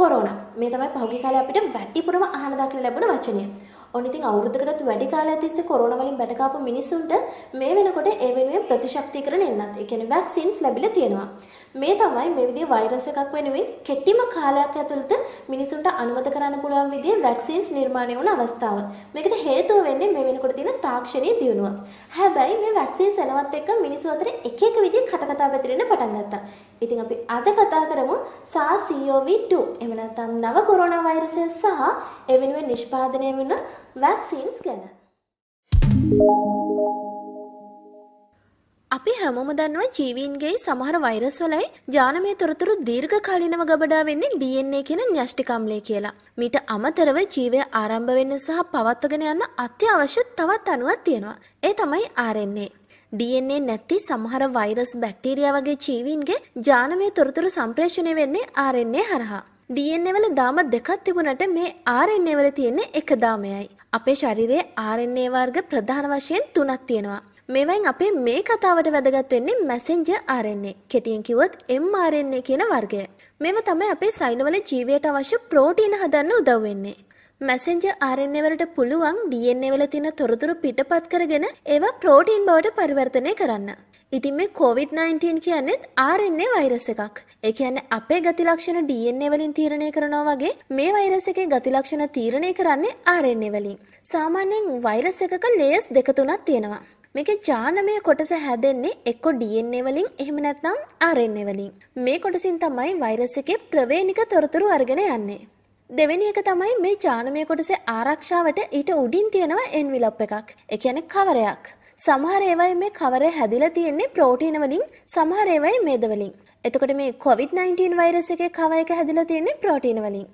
Corona. මේ තමයි පහුගිය කාලේ අපිට වැඩිපුරම අහන්න දකින්න ලැබුණ වචනය. ඔන්න ඉතින් අවුරුද්දකටත් වැඩි කාලයක් තිස්සේ කොරෝනා වලින් බැටකාපු මිනිස්සුන්ට මේ වෙනකොට ඒ වෙනුවෙන් ප්‍රතිශක්තිකරණ එන්නත් ඒ කියන්නේ වැක්සින්ස් ලැබිලා තියෙනවා. මේ තමයි මේ විදිහේ වෛරස් එකක් වෙනුවෙන් කෙටිම කාලයක් ඇතුළත මිනිසුන්ට අනුමත කරන්න පුළුවන් විදිහේ වැක්සින්ස් නිර්මාණය වුණ අවස්ථාව. මේකට හේතුව වෙන්නේ මේ වෙනකොට තියෙන තාක්ෂණීය දියුණුව. හැබැයි මේ වැක්සින්ස් එනවත් එක්ක මිනිස්සු අතර එක එක විදිහේ කටකතා පැතිරෙන්න පටන් ගත්තා. ඉතින් අපි අද කතා කරමු SARS-CoV-2 එහෙම නැත්නම් නව කොරෝනා වෛරසය සහ ඒ වෙනුවෙන් නිෂ්පාදනය වෙන වැක්සින්ස් ගැන. අපි හැමෝම දන්නවා ජීවීන්ගේ සමහර වෛරස්වලයි ජානමය තොරතුරු දීර්ඝ කාලිනව ගබඩා වෙන්නේ DNA කියන න්‍යෂ්ටිකම්ලය කියලා. මීට අමතරව ජීවය ආරම්භ වෙන්න සහ පවත්වගෙන යන්න අත්‍යවශ්‍ය තවත් අණුවක් තියෙනවා. ඒ තමයි RNA. DNA නැති සමහර වෛරස් බැක්ටීරියා වගේ ජීවීන්ගේ ජානමය තොරතුරු සම්ප්‍රේෂණය වෙන්නේ RNA හරහා. DNA වල දාම දෙකක් තිබුණට මේ RNA වල තියෙන්නේ එක දාමයයි. අපේ ශරීරයේ RNA වර්ග ප්‍රධාන වශයෙන් තුනක් තියෙනවා. මේවෙන් අපේ මේ කතාවට වැදගත් වෙන්නේ මැසෙන්ජර් RNA. කෙටියෙන් කිව්වොත් mRNA කියන වර්ගය. මේව තමයි අපේ සෛලවල ජීවිතයට අවශ්‍ය ප්‍රෝටීන හදන්න උදව් වෙන්නේ. මැසෙන්ජ RNA වලට පුළුවන් DNA වල තියෙන තොරතුරු පිටපත් කරගෙන ඒවා ප්‍රෝටීන් බවට පරිවර්තනය කරන්න. ඉතින් මේ COVID-19 කියන්නේත් RNA වෛරස් එකක්. ඒ කියන්නේ අපේ ගති ලක්ෂණ DNA වලින් තීරණය කරනවා වගේ මේ වෛරස් එකේ ගති ලක්ෂණ තීරණය කරන්නේ RNA වලින්. සාමාන්‍යයෙන් වෛරස් එකක ලේයර්ස් දෙක තුනක් තියෙනවා. මේකේ ජානමය කොටස හැදෙන්නේ එක්ක DNA වලින් එහෙම නැත්නම් RNA වලින්. මේ කොටසින් තමයි වෛරස් එකේ ප්‍රවේනික තොරතුරු අරගෙන යන්නේ. දෙවෙනි එක තමයි මේ ජානමය කොටසේ ආරක්ෂාවට ඊට උඩින් තියෙනවා එන්විලොප් එකක්. ඒ කියන්නේ කවරයක්. සමහර ඒවායේ මේ කවරය හැදිලා තියෙන්නේ ප්‍රෝටීන වලින්, සමහර ඒවායේ මේද වලින්. එතකොට මේ COVID-19 වෛරස් එකේ කවර එක හැදිලා තියෙන්නේ ප්‍රෝටීන වලින්.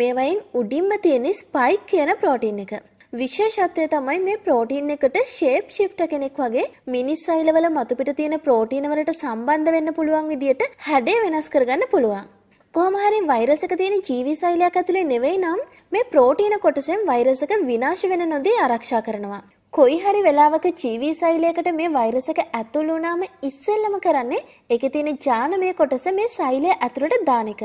මේවයින් උඩින්ම තියෙන ස්පයික් කියන ප්‍රෝටීන් එක. විශේෂත්වය තමයි මේ ප්‍රෝටීන් එකට ෂේප් ෂිෆ්ටර් කෙනෙක් වගේ මිනිස් සෛලවල මතුපිට තියෙන ප්‍රෝටීන වලට සම්බන්ධ වෙන්න පුළුවන් විදියට හැඩය වෙනස් කරගන්න පුළුවන්. කොහොමහරි වෛරස් එක තියෙන ජීවි ශෛලයක් ඇතුලේ නෙවෙයි නම් මේ ප්‍රෝටීන කොටසෙන් වෛරස් එක විනාශ වෙන නොදී ආරක්ෂා කරනවා. කොයි හරි වෙලාවක ජීවි ශෛලයකට මේ වෛරස් එක ඇතුළු වුණාම ඉස්සෙල්ලම කරන්නේ ඒකේ තියෙන ජානමය කොටස මේ ශෛලය ඇතුළට දාන එක.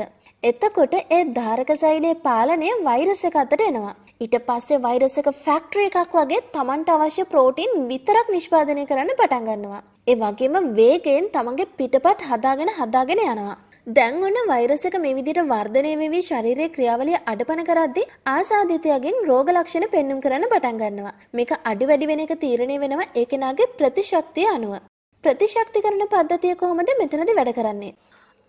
එතකොට ඒ ධාරක ශෛලයේ පාලනය වෛරස් එක අතට එනවා. ඊට පස්සේ වෛරස් එක ෆැක්ටරි එකක් වගේ Tamanට අවශ්‍ය ප්‍රෝටීන් විතරක් නිෂ්පාදනය කරන්න පටන් ගන්නවා. ඒ වගේම වේගයෙන් තමන්ගේ පිටපත් හදාගෙන හදාගෙන යනවා. දැන් ඔන්න වෛරස් එක මේ විදිහට වර්ධනය වෙවි ශරීරයේ ක්‍රියාවලිය අඩපණ කරද්දී ආසාදිතයගෙන් රෝග ලක්ෂණ පෙන්눔 කරන්න පටන් ගන්නවා. මේක අඩු වැඩි වෙන එක තීරණය වෙනවා ඒ කෙනාගේ ප්‍රතිශක්තිය අනුව. ප්‍රතිශක්තිකරණ පද්ධතිය කොහොමද මෙතනදී වැඩ කරන්නේ?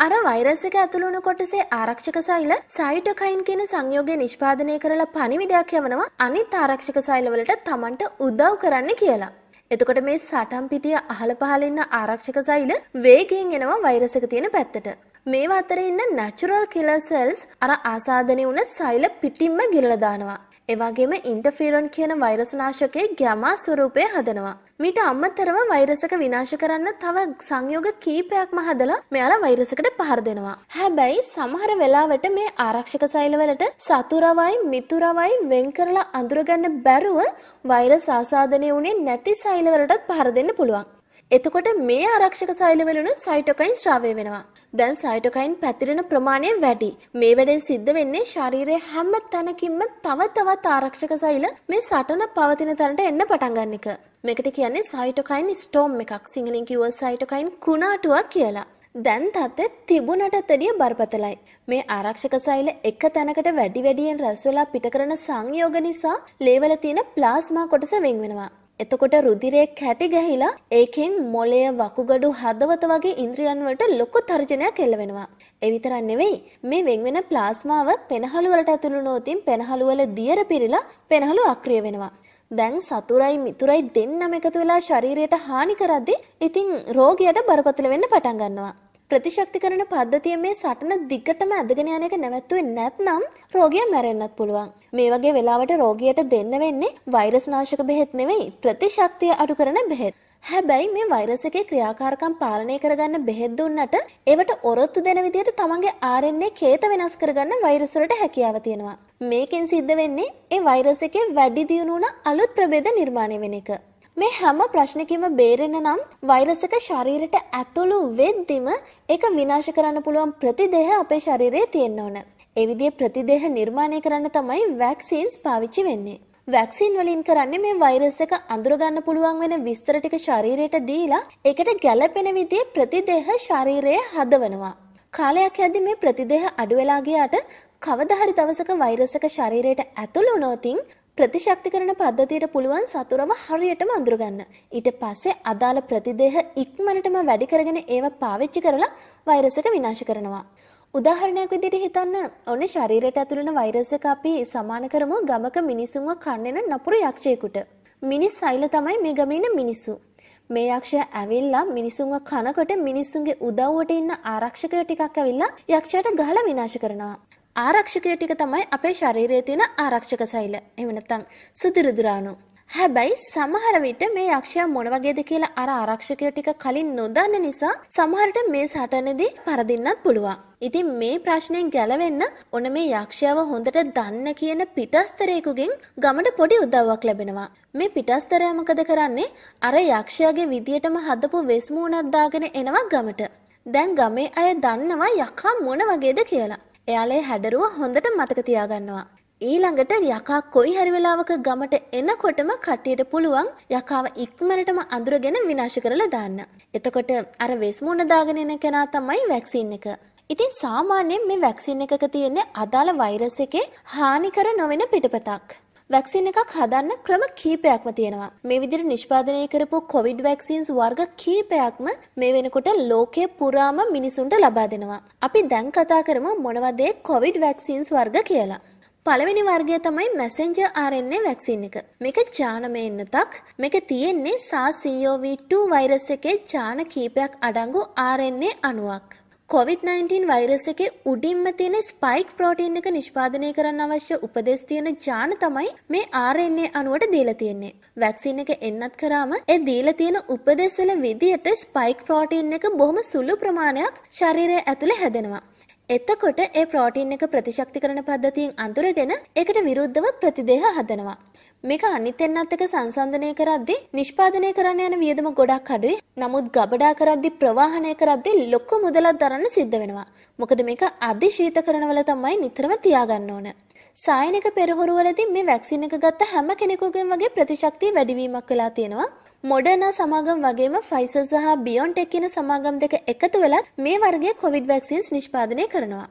අර වෛරස් එක ඇතුළු වුණු කොටසේ ආරක්ෂක සෛල සයිටොකයින් කියන සංයෝගය නිෂ්පාදනය කරලා පණිවිඩයක් යවනවා අනිත් ආරක්ෂක සෛලවලට Tamanට උදව් කරන්න කියලා. එතකොට මේ සටන් පිටිය අහල පහල ඉන්න ආරක්ෂක සෛල වේගයෙන් එනවා වෛරස් එක තියෙන පැත්තට. මේ අතර ඉන්න නැචුරල් කිලසෙල්ස් අර ආසාධනය වුණ සෛල පිටිම්ම ගිලදානවා. එවාගේම ඉන්ටෆිරොන් කියන වෛරසනාශකයේ ගැමා ස්වරූපය හදනවා. මීට අම්මතරව වෛරසක විනාශ කරන්න තව සංයෝග කීපයක්ම හදලා මෙයාලා වෛරසකට පහර දෙනවා. හැබැයි සමහර වෙලාවට මේ ආරක්ෂක සෛලවලට සතුරවයි මිතුරවයි වෙන් කරලා අඳුරගන්න බැරුව වෛරස ආසාධනය වුණේ නැති සෛලවලටත් පහර දෙන්න පුළුවන්. එතකොට මේ ආරක්ෂක සෛලවලුණු සයිටොකයින් ශ්‍රාවය වෙනවා. දැන් සයිටොකයින් පැතිරෙන ප්‍රමාණය වැඩි. මේ වැඩේ සිද්ධ වෙන්නේ ශරීරයේ හැම තැනකින්ම තව තවත් ආරක්ෂක සෛල මේ සටන පවතින තැනට එන්න පටන් ගන්න එක. මේකට කියන්නේ සයිටොකයින් ස්ටෝම් එකක්. සිංහලෙන් කිව්වොත් සයිටොකයින් කුණාටුවක් කියලා. දැන් තත්ත්වය තිබුණට තෙඩිය බරපතලයි. මේ ආරක්ෂක සෛල එක තැනකට වැඩි වැඩියෙන් රැස්වලා පිටකරන සංයෝග නිසා ලේවල තියෙන ප්ලාස්මා කොටස වෙන් වෙනවා. එතකොට රුදිරේ කැටි ගැහිලා ඒකෙන් මොලය වකුගඩු හදවත වගේ ඉන්ද්‍රියන්වලට ලොකු තර්ජනයක් එල්ල වෙනවා. ඒ විතරක් නෙවෙයි මේ වෙන්වෙන ප්ලාස්මාව පෙනහළු වලට ඇතුළු නොතින් පෙනහළු වල දියර පිරিলা පෙනහළු අක්‍රිය වෙනවා. දැන් සතුරයි මිතුරයි දෙන්නම එකතු වෙලා ශරීරයට හානි කරද්දී ඉතින් රෝගියට බරපතල වෙන්න පටන් ගන්නවා. ප්‍රතිශක්තිකරණ පද්ධතිය මේ සටන දිගටම ඇදගෙන යන එක නැවැත්තුවේ නැත්නම් රෝගියා මැරෙන්නත් පුළුවන්. මේ වගේ වෙලාවට රෝගියට දෙන්න වෙන්නේ වෛරස් නාශක බෙහෙත් නෙවෙයි ප්‍රතිශක්තිය අඩු කරන බෙහෙත්. හැබැයි මේ වෛරස් එකේ ක්‍රියාකාරකම් පාලනය කරගන්න බෙහෙත් දුන්නට ඒවට ඔරොත්තු දෙන විදිහට තමන්ගේ RNA කේත වෙනස් කරගන්න වෛරස් වලට හැකියාව තියෙනවා. මේකෙන් සිද්ධ වෙන්නේ ඒ වෛරස් එකේ වැඩි දියුණු වුණ අලුත් ප්‍රභේද නිර්මාණය වෙන එක. මේ හැම ප්‍රශ්නකින්ම බේරෙන්න නම් වෛරස් එක ශරීරයට ඇතුළු වෙද්දිම ඒක විනාශ කරන්න පුළුවන් ප්‍රතිදේහ අපේ ශරීරයේ තියෙන්න ඕන. ඒ විදිහේ ප්‍රතිදේහ නිර්මාණය කරන්න තමයි වැක්සින්ස් පාවිච්චි වෙන්නේ. වැක්සින් වලින් කරන්නේ මේ වෛරස් එක අඳුරගන්න පුළුවන් වෙන විස්තර ටික ශරීරයට දීලා ඒකට ගැළපෙන විදිහේ ප්‍රතිදේහ ශරීරය හදවනවා. කාලයක් යද්දී මේ ප්‍රතිදේහ අඩු වෙලා ගියාට කවදා හරි දවසක වෛරස් එක ශරීරයට ඇතුළු වුණොතින් ප්‍රතිශක්තිකරණ පද්ධතියට පුළුවන් සතුරව හරියටම අඳුරගන්න. ඊට පස්සේ අදාළ ප්‍රතිදේහ ඉක්මනටම වැඩි කරගෙන ඒව පාවිච්චි කරලා වෛරස් එක විනාශ කරනවා. උදාහරණයක් විදිහට හිතන්න ඔන්න ශරීරයට ඇතුළෙන වෛරස් එක අපි සමාන කරමු ගමක මිනිසුන්ව කන්නන නපුරු යක්ෂයෙකුට. මිනිස් සෛල තමයි මේ ගමේ ඉන්න මිනිස්සු. මේ යක්ෂය ඇවිල්ලා මිනිසුන්ව කනකොට මිනිස්සුන්ගේ උදව්වට ඉන්න ආරක්ෂකයෝ ටිකක් ඇවිල්ලා යක්ෂයට ගහලා විනාශ කරනවා. ආරක්ෂකයෝ ටික තමයි අපේ ශරීරයේ තියෙන ආරක්ෂක සෛල. එහෙම නැත්නම් සුදුරුදුරාණෝ. හැබැයි සමහර විට මේ යක්ෂයා මොන වගේද කියලා අර ආරක්ෂකයෝ ටික කලින් නොදන්න නිසා සමහරට මේ සටනේදී පරදින්නත් පුළුවන්. ඉතින් මේ ප්‍රශ්නෙන් ගැලවෙන්න ඔන මේ යක්ෂයාව හොඳට දන්න කියන පිටස්තරයෙකුගෙන් ගමට පොඩි උදව්වක් ලැබෙනවා. මේ පිටස්තරය මොකද කරන්නේ? අර යක්ෂයාගේ විදියටම හදපු වෙස් මූණක් දාගෙන එනවා ගමට. දැන් ගමේ අය දන්නවා යකා මොන වගේද කියලා. එයාලේ හැඩරුව හොඳට මතක තියාගන්නවා. ඊළඟට යකා කොයි හරි වෙලාවක ගමට එනකොටම කට්ටියට පුළුවන් යකාව ඉක්මනටම අඳුරගෙන විනාශ කරලා දාන්න. එතකොට අර වෙස්මුණ දාගෙන එන කෙනා තමයි වැක්සින් එක. ඉතින් සාමාන්‍යයෙන් මේ වැක්සින් එකක තියෙන අදාළ වෛරස් එකේ හානිකර නොවන පිටපතක්. වැක්සින් එකක් හදන්න ක්‍රම කීපයක්ම තියෙනවා. මේ විදිහට නිෂ්පාදනය කරපු කොවිඩ් වැක්සින්ස් වර්ග කීපයක්ම මේ වෙනකොට ලෝකේ පුරාම මිනිසුන්ට ලබා දෙනවා. අපි දැන් කතා කරමු මොනවද කොවිඩ් වැක්සින්ස් වර්ග කියලා. පළවෙනි වර්ගය තමයි මැසෙන්ජර් RNA වැක්සින් එක. මේක ජානමය එන්නතක්. මේක තියෙන්නේ SARS CoV2 වෛරස් එකේ ජාන කීපයක් අඩංගු RNA අණුවක්. COVID-19 වෛරස් එකේ උඩින්ම තියෙන ස්පයික් ප්‍රෝටීන් එක නිෂ්පාදනය කරන්න අවශ්‍ය උපදෙස් තියෙන ජාන තමයි මේ RNA අණුවට දීලා තියෙන්නේ. වැක්සින් එක එන්නත් කරාම ඒ දීලා තියෙන උපදෙස් වල විදියට ස්පයික් ප්‍රෝටීන් එක බොහොම සුළු ප්‍රමාණයක් ශරීරය ඇතුලේ හැදෙනවා. එත්තකොට ඒ ප්‍රෝටීන් එක ප්‍රතිශක්තිකරන පද්ධතියෙන් අඳුරගෙන එකට විරුද්ධව ප්‍රතිදේහ හදනවා. මේක අනිත් එන්නත් එක සංසන්ධනය කරද්දි නිෂ්පාදනය කරන්න යන වියදම ගොඩක් අඩුයි. නමුත් ගබඩා කරද්දි ප්‍රවාහනය කරද්දි ලොකු මුදලක් දරන්න සිද්ධ වෙනවා. මොකද මේක අධි ශීතකරණවල තමයි නිතරම තියාගන්න ඕන. සායනික පෙරහුරුවලදී මේ වැක්සින් එක ගත්ත හැම කෙනෙකුගෙන් වගේ ප්‍රතිශක්තිය වැඩිවීමක් වෙලා තියෙනවා. මොඩර්නා සමාගම් වගේම ෆයිස සහ බියොන්ටෙක් කියන සමාගම් දෙක එකතු වෙලත් මේ වර්ගේ කොවිඩ් වැක්සින්ස් නිෂ්පාදනය කරනවා.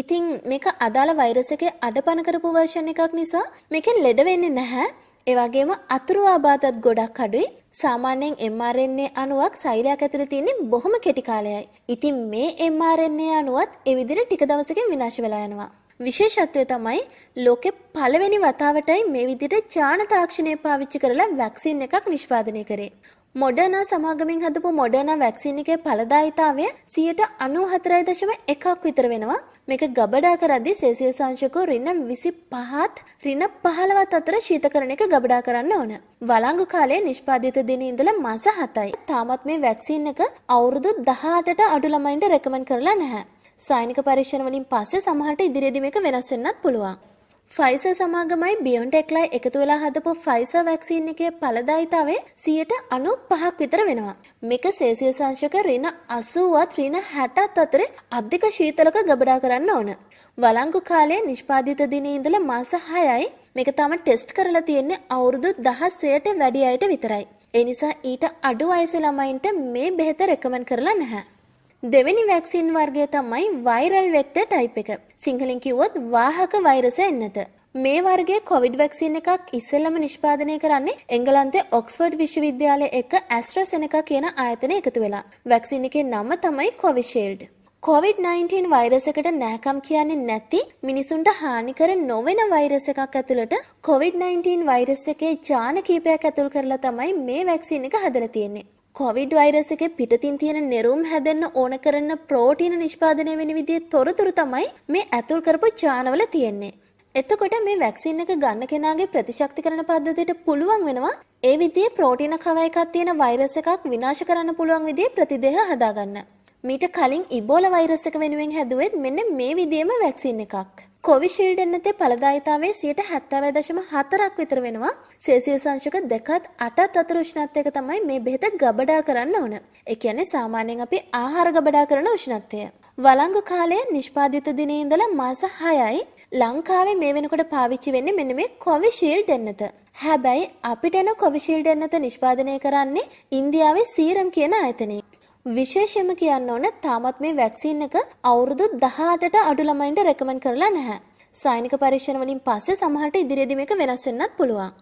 ඉතිං මේක අදාළ වෛරස එකේ අඩපන කරපු වර්ෂණ එකක් නිසා මේකෙන් ලෙඩ වෙන්නේ නැහැ. ඒවගේම අතුරු ආබාතත් ගොඩක් අඩුයි සාමාන්‍යයෙන් එම්මාරෙන්නේ අනුවක් සෛලයක් ඇතුළ තියන්නේ බොහොම කෙටිකාලයයි. ඉතින් මේ එම්මාරෙන්නේ අනුවත් එවිදිර ටික දවසකින් විනාශ වෙලායනවා. විශේෂත්වය තමයි ලෝකෙ පළවෙනි වතාවටයි මේ විදිහට චාන තාක්ෂණය පාවිච්චි කරලා වැක්සින් එකක් නිෂ්පාදනය කරේ. මොඩර්නා සමාගමින් හදපු මොඩර්නා වැක්සින් එකේ ඵලදායිතාවය 94.1ක් විතර වෙනවා. මේක ගබඩා කරද්දී සෙල්සියස් අංශක ඍණ 25ත් ඍණ 15ත් අතර ශීතකරණ එක ගබඩා කරන්න ඕන. වළංගු කාලයේ නිෂ්පාදිත දිනේ ඉඳලා මාස 7යි. තාමත් මේ වැක්සින් එක අවුරුදු 18ට අඩු ළමයින්ට රෙකමන්ඩ් කරලා නැහැ. සෛනික පරීක්ෂණ වලින් පස්සේ සමහරට ඉදිරියේදී මේක වෙනස් වෙන්නත් පුළුවන්. ෆයිසර් සමාගමයි බියොන්ටෙක්ලයි එකතු වෙලා හදපු ෆයිසර් වැක්සින් එකේ ඵලදායිතාවය 95ක් විතර වෙනවා. මේක සෙල්සියස් අංශක ඍණ 80ත් ඍණ 60ත් අතර අධික ශීතලක ගබඩා කරන්න ඕන. වලංගු කාලයේ නිෂ්පාදිත දිනේ ඉඳලා මාස 6යි. මේක තාම ටෙස්ට් කරලා තියෙන්නේ අවුරුදු 16ට වැඩි අයට විතරයි. ඒ නිසා ඊට අඩු වයසේ ළමයින්ට මේ බෙහෙත රෙකමන්ඩ් කරලා නැහැ. දෙවැනි වැක්සින් වර්ගය තමයි වෛරල් වෙක්ට ටයිප් එක. සිංහලින් කිව්වොත් වාහක වෛරස එන්නත. මේ වර්ගේ කොවිඩ් වැක්සින් එකක් ඉස්සෙල්ලම නිෂ්පාදනය කරන්නේ එංගලන්තේ ඔක්ස්ෆර්ඩ් විශ්වවිද්‍යාලය එක ඇස්ට්‍රසෙනක කියන ආයතන එකතු වෙලා. වැක්සින් එකේ නම තමයි කොවිශේල්ඩ්. COVID-19 වෛරසකට නෑකම් කියන්නේ නැති මිනිසුන්ට හානිකර නොවෙන වෛරස එකක් ඇතුළට COVID-19 වෛරස එකේ ජාන කීපයක් ඇතුල් කරලා තමයි මේ වැක්සින් එක හදලා තියෙන්නේ. කොවිඩ් වෛරස එක පිටතින් තියෙන නෙරුම් හැදෙන්න ඕන කරන ප්‍රෝටීන නිෂ්පාදනය වෙන විදිහ තොරතුරු තමයි මේ ඇතුල් කරපු චානවල තියෙන්නේ. එතකොට මේ වැක්සින් එක ගන්න කෙනාගේ ප්‍රතිශක්ති කරන පද්ධතියට පුළුවන් වෙනවා ඒ විදිහේ ප්‍රෝටීන කව එකක් තියෙන වෛරස් එකක් විනාශ කරන්න පුළුවන් විදිහේ ප්‍රතිදේහ හදාගන්න. මීට කලින් ඉබෝල වෛරසක වෙනුවෙන් හැදුවත් මෙන්න මේ විදිහම වැක්සින් එකක්. කොවිශිල්ඩ් එන්නතේ පළදායිතාවේ සියයට හැත්තවය දශම හතරක් විතර වෙනවා සේසිය සංශක දෙකත් අටත් අතර උෂ්ණත්වයක තමයි මේ බෙහෙත ගබඩා කරන්න ඕන. එකයන්නේ සාමාන්‍යයෙන් අපි ආහාර ගබඩා කරන උෂ්ණත්වය. වලංගු කාලය නිෂ්පාධිත දිනේ ඉඳලා මාස හයයි ලංකාවේ මේ වෙනකොට පාවිච්චි වෙන්නේ මෙන්න මේ කොවිශීල්ඩ් එන්නත. හැබැයි අපිට එන කොවිශීල්ඩ් එන්නත නිෂ්පාදනය කරන්නේ ඉන්දියාවේ සීරම් කියන ආයතනයේ. විශේෂයෙන්ම කියන්න ඕන තාමත් මේ වැක්සින් එක අවුරුදු 18ට අඩු ළමයින්ට රෙකමන්ඩ් කරලා නැහැ. සෛනික පරීක්ෂණ වලින් පස්සේ සමහරට ඉදිරියේදී මේක වෙනස් වෙන්නත් පුළුවන්.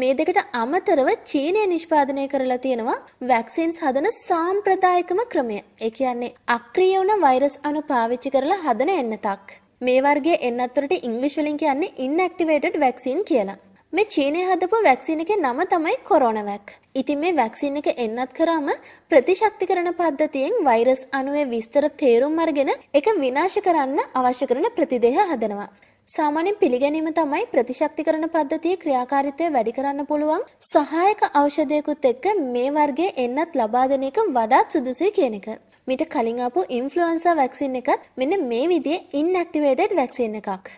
මේ දෙකට අමතරව චීනය නිෂ්පාදනය කරලා තියෙනවා වැක්සින්ස් හදන සාම්ප්‍රදායකම ක්‍රමය. ඒ කියන්නේ අක්‍රිය වුණ වෛරස් අණු පාවිච්චි කරලා හදන එන්නතක්. මේ වර්ගයේ එන්නත්තරට ඉංග්‍රීසි වලින් කියන්නේ inactivated vaccine කියලා. මේ චීනය හදපු වැක්සින එක නම තමයි කොරෝනවැක්. ඉතින් මේ වැක්සින් එක එන්නත් කරාම ප්‍රතිශක්ති කරන පද්ධතියෙන් වෛරස් අණුවේ විස්තර තේරුම් අරගෙන එක විනාශ කරන්න අවශ්‍ය කරන ප්‍රතිදේහ හදනවා. සාමාන්‍යයෙන් පිළිගැනීම තමයි ප්‍රතිශක්ති කරන පද්ධතියේ ක්‍රියාකාරීත්වය වැඩි කරන්න පුළුවන් සහායක ඖෂධයකුත් එක්ක මේ වර්ගයේ එන්නත් ලබා දෙන එක වඩාත් සුදුසුයි කියන එක. මීට කලින් ආපු ඉන්ෆ්ලුවෙන්සා වැක්සින් එකත් මෙන්න මේ විදිහේ ඉන්ඇක්ටිවේටඩ් වැක්සින් එකක්.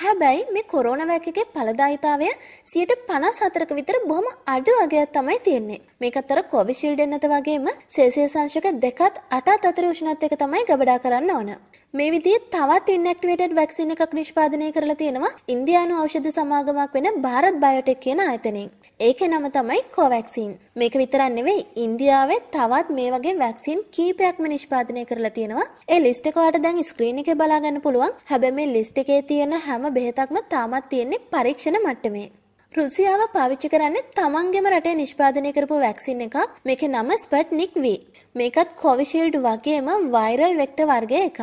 හැබැයි මේ කොරෝණ වැකගේ පලදායිතාවය සියට පනස් හතරක විතර බොහොම අඩු අගයක් තමයි තියෙන්නේ. මේක අතර කොවිශිල්ඩ එන්නත වගේම සේසය සංශක දෙකත් අටත් අතර උෂ්ණත් එක තමයි ගබඩා කරන්න ඕන. මේ විදිහේ තවත් ඉන්ඇක්ටිවේටඩ් වැක්සින් එකක් නිෂ්පාදනය කරලා තියෙනවා ඉන්දියානු ඖෂධ සමාගමක් වෙන ಭಾರತ್ බයෝටෙක් කියන ආයතනයෙන්. ඒකේ නම තමයි කොවැක්සින්. මේක විතරක් නෙවෙයි ඉන්දියාවේ තවත් මේ වගේ වැක්සින් කීපයක්ම නිෂ්පාදනය කරලා තියෙනවා. ඒ ලිස්ට් එක ඔයාලට දැන් ස්ක්‍රීන් එකේ බලා ගන්න පුළුවන්. හැබැයි මේ ලිස්ට් එකේ තියෙන හැම බෙහෙතක්ම තාමත් තියෙන්නේ පරීක්ෂණ මට්ටමේ. රුසියාව පාවිච්චි කරන්නේ තමන්ගේම රටේ නිෂ්පාදනය කරපු වැක්සින් එකක්. මේකේ නම ස්පට්නික් V. මේකත් කොවිෂීල්ඩ් වගේම වෛරල් වෙක්ටර් වර්ගයේ එකක්.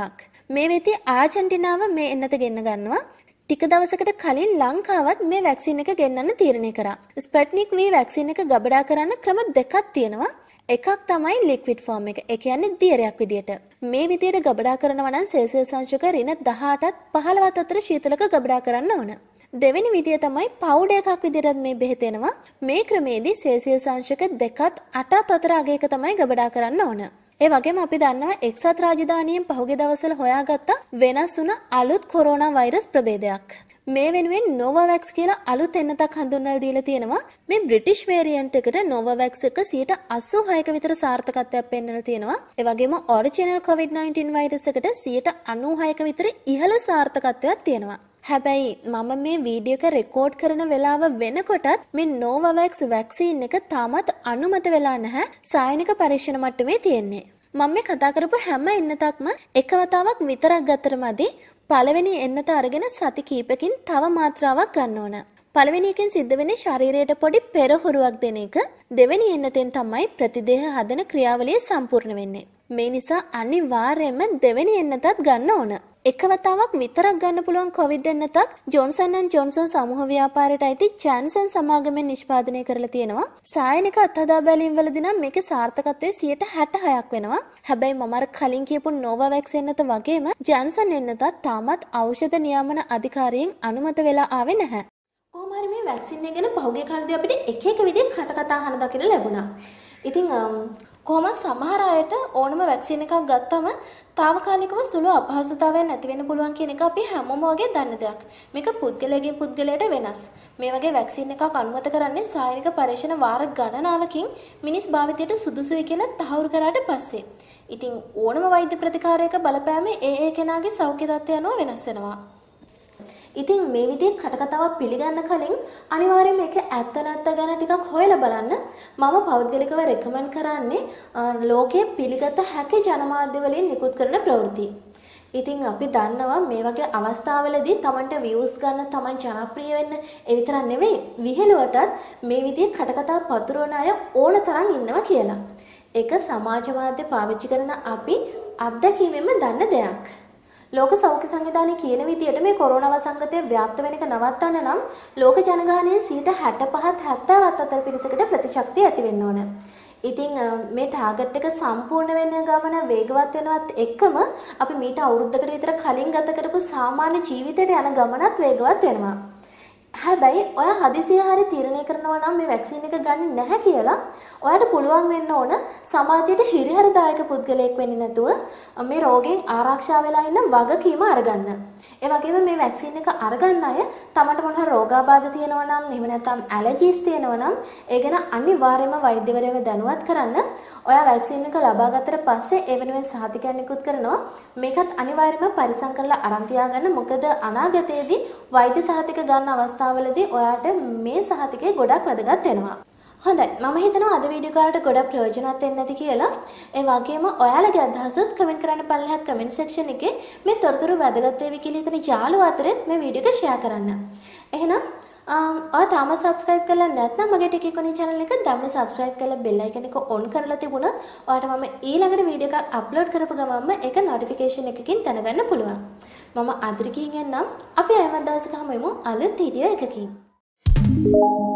මේ වෙති ආජන්ටිනාව මේ එන්නත ගෙන්න්න ගන්නවා ටික දවසකට කලින් ලංකාවත් මේ වැක්සින එක ගෙන්න්න තීරණය කරා. ස්පට්නික් වී වැක්සින එක ගබඩා කරන්න ක්‍රම දෙකක් තියෙනවා. එකක් තමයි ලික්විඩ් ෆෝර්ම් එක එක යන්නේ දියරයක් විදියට. මේ විදියට ගබඩා කරනවා නම් සේසිය සංශක රින 18ත් 15ත් අතර ශීතලක ගබඩා කරන්න ඕන. දෙවෙනි විදිය තමයි පවුඩ එකක් විදිහටත් මේ බෙහෙත එනවා. මේ ක්‍රමයේදී සේසිය සංශක දෙකත් අටත් අතර අගයක තමයි ගබඩා කරන්න ඕන. ඒ වගේම අපි දන්නවා එක්සත් රාජධානියෙන් පහුගිය දවස්වල හොයාගත්ත වෙනස් වුණ අලුත් කොරෝනා වෛරස් ප්‍රභේදයක්. මේ වෙනුවෙන් නොවවැක්ස් කියලා අලුත් එන්නතක් හඳුන්වලා දීලා තියෙනවා. මේ බ්‍රිටිෂ් වේරියන්ට් එකට නොවවැක්ස් එක 86ක විතර සාර්ථකත්වයක් පෙන්වලා තියෙනවා. ඒ වගේම ඔරිජිනල් COVID-19 වෛරස් එකට 96ක විතර ඉහළ සාර්ථකත්වයක් තියෙනවා. හැබැයි මම මේ වීඩියක රෙකෝඩ් කරන වෙලාව වෙනකොටත් මේ නෝවවැක්ස් වැක්සීන් එක තාමත් අනුමත වෙලා නැහැ සායනික පරීක්ෂණ මට්ටමේ තියෙන්නේ. මම මේ කතා කරපු හැම එන්නතක්ම එක වතාවක් විතරක් ගත්තට මදි පළවෙනි එන්නත අරගෙන සති කීපකින් තව මාත්‍රාවක් ගන්න ඕන. පළවෙනිකෙන් සිද්ධ වෙන ශරීරයට පොඩි පෙරහුරුවක් දෙන එක දෙවෙනි එන්නතෙන් තමයි ප්‍රතිදේහ හදන ක්‍රියාවලිය සම්පූර්ණ වෙන්නේ. මේ නිසා අනිවාර්යයෙන්ම දෙවෙනි එන්නතත් ගන්න ඕන. එක වතාවක් විතරක් ගන්න පුළුවන් කොවිඩ් නැතක් ජොන්සන් ඇන් ජොන්සන් සමූහ ව්‍යාපාරයට අයිති ජැන්සන් සමාගමෙන් නිෂ්පාදනය කරලා තියෙනවා. සායනික අත්හදා බැලීම් වලදී නම් මේකේ සාර්ථකත්වය 66ක් වෙනවා. හැබැයි මම අර කලින් කියපු නොවාවැක්ස් එන්නත වගේම ජැන්සන් එන්නතත් තාමත් ඖෂධ නියාමන අධිකාරියෙන් අනුමත වෙලා ආවේ නැහැ. කොහොම හරි මේ වැක්සින් එක ගැන පහුගිය කාලේදී අපිට එක එක විදිහට කටකතා අහන දකින්න ලැබුණා. ඉතින් කොහොම සමහර අයට ඕනම වැක්සින් එකක් ගත්තම తాවකාලිකව සුළු අපහසුතාවයක් නැති වෙන්න පුළුවන් කියන එක අපි හැමෝම වගේ දන්න දෙයක්. මේක පුද්ගලයාගෙන් පුද්ගලයාට වෙනස්. මේ වගේ වැක්සින් එකක් අනුමත කරන්නේ සායනික පරීක්ෂණ වාර ගණනාවකින් මිනිස් භාවිතයට සුදුසුයි කියලා තහවුරු කරාට පස්සේ. ඉතින් ඕනම වෛද්‍ය ප්‍රතිකාරයක බලපෑම ඒ ඒ කෙනාගේ සෞඛ්‍ය තත්ත්වය අනුව වෙනස් වෙනවා. ඉතින් මේ විදිහේ කටකතාවක් පිළිගන්න කලින් අනිවාර්යයෙන් මේක ඇත්ත නැත්ත ගැන ටිකක් හොයලා බලන්න මම පෞද්ගලිකව රෙකමන්ඩ් කරන්නේ ලෝකයේ පිළිගත හැකි ජනමාධ්‍ය වලින් නිකුත් කරන ප්‍රවෘත්ති. ඉතින් අපි දන්නවා මේ වගේ අවස්ථාවලදී Tamanට views ගන්න Taman ජනප්‍රිය වෙන්න ඒ විතරක් නෙවෙයි විහිළුවටත් මේ විදිහේ කටකතා පතුරවන අය ඕන තරම් ඉන්නවා කියලා. ඒක සමාජ මාධ්‍ය පාවිච්චි කරන අපි අත්දැකීමෙන්ම දන්න දෙයක්. ලෝක සෞඛ්‍ය සංවිධානය කියන විදිහට මේ කොරෝනා වසංගතය ව්‍යාප්ත වෙන එක නවත්තන්න නම් ලෝක ජනගහනයෙන් 65ත් 70ත් අතර පිරිසකට ප්‍රතිශක්තිය ඇති වෙන්න ඕන. ඉතින් මේ ටාගට් එක සම්පූර්ණ වෙන ගමන වේගවත් වෙනවත් එක්කම අපි මීට අවුරුද්දකට විතර කලින් ගත කරපු සාමාන්‍ය ජීවිතයට යන ගමනත් වේගවත් වෙනවා. හැබැයි ඔයා හදිසිය හරි තීරණය කරනවා නම් මේ වැක්සින් එක ගන්න නැහැ කියලා ඔයාට පුළුවන් වෙන්න ඕන සමාජයට හිරිහැරදායක පුද්ගලයෙක් වෙන්නේ නැතුව මේ රෝගෙන් ආරක්ෂා වෙලා ඉන්න වගකීම අරගන්න. ඒ වගේම මේ වැක්සින් එක අරගන්න අය තමට මොනවා රෝගාබාධ තියෙනවා නම් එහෙම නැත්නම් ඇලර්ජිස් තියෙනවා නම් ඒ ගැන අනිවාර්යයෙන්ම වෛද්‍යවරයව දැනුවත් කරන්න. ඔයා වැක්සින් එක ලබා ගත්තට පස්සේ ඒ වෙනුවෙන් සහතිකයක් නිකුත් කරනවා. මේකත් අනිවාර්යයෙන්ම පරිසම් කරලා අරන් තියාගන්න මොකද අනාගතයේදී වෛද්‍ය සහතික ගන්න අවස්ථාව අවස්ථාවලදී ඔයාට මේ සහතිකය ගොඩක් වැදගත් වෙනවා. හොඳයි මම හිතනවා අද වීඩියෝ කාලට ගොඩක් ප්‍රයෝජනවත් වෙන්න ඇති කියලා. ඒ වගේම ඔයාලගේ අදහසත් කමෙන්ට් කරන්න පල්ලෙහා කමෙන්ට් සෙක්ෂන් එකේ මේ තොරතුරු වැදගත් වේවි කියලා හිතන යාළුවෝ අතරේ මේ වීඩියෝ එක ෂෙයා කරන්න. එහෙනම් ඔය තාම සබස්ක්‍රයිබ් කරලා නැත්නම් මගේ ටිකිකොනි channel එක දැම්ම සබස්ක්‍රයිබ් කරලා bell icon එක on කරලා තිබුණොත් ඔයාලට මම ඊළඟට වීඩියෝ එකක් අප්ලෝඩ් කරපු ගමන්ම ඒක notification එකකින් දැනගන්න පුළුවන්. මම අදිරි කිහින් යන්නම්. අපි ආයෙමත් දවසක හමු වෙමු අලුත් වීඩියෝ එකකින්. Thank you